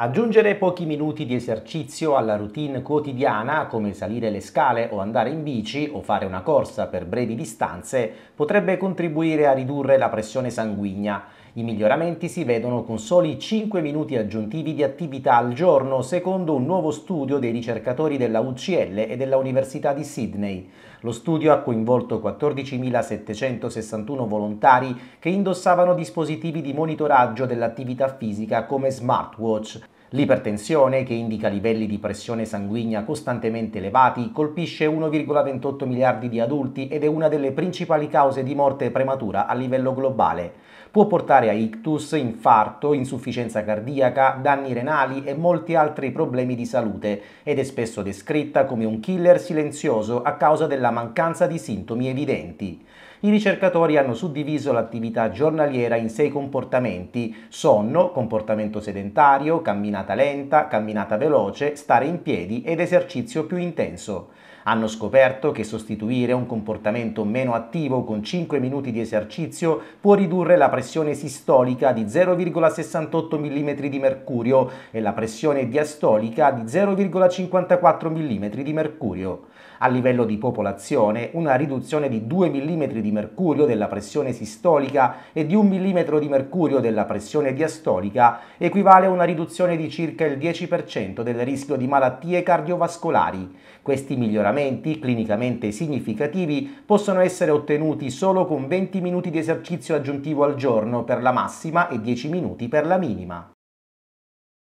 Aggiungere pochi minuti di esercizio alla routine quotidiana, come salire le scale o andare in bici o fare una corsa per brevi distanze, potrebbe contribuire a ridurre la pressione sanguigna i miglioramenti si vedono con soli 5 minuti aggiuntivi di attività al giorno, secondo un nuovo studio dei ricercatori della UCL e della Università di Sydney. Lo studio ha coinvolto 14.761 volontari che indossavano dispositivi di monitoraggio dell'attività fisica come smartwatch. L'ipertensione, che indica livelli di pressione sanguigna costantemente elevati, colpisce 1,28 miliardi di adulti ed è una delle principali cause di morte prematura a livello globale. Può portare a ictus, infarto, insufficienza cardiaca, danni renali e molti altri problemi di salute ed è spesso descritta come un killer silenzioso a causa della mancanza di sintomi evidenti. I ricercatori hanno suddiviso l'attività giornaliera in sei comportamenti, sonno, comportamento sedentario, camminata, camminata lenta, camminata veloce, stare in piedi ed esercizio più intenso. Hanno scoperto che sostituire un comportamento meno attivo con 5 minuti di esercizio può ridurre la pressione sistolica di 0,68 mm di mercurio e la pressione diastolica di 0,54 mm di mercurio. A livello di popolazione, una riduzione di 2 mm di mercurio della pressione sistolica e di 1 mm di mercurio della pressione diastolica equivale a una riduzione di circa il 10% del rischio di malattie cardiovascolari. Questi miglioramenti miglioramenti clinicamente significativi possono essere ottenuti solo con 20 minuti di esercizio aggiuntivo al giorno per la massima e 10 minuti per la minima.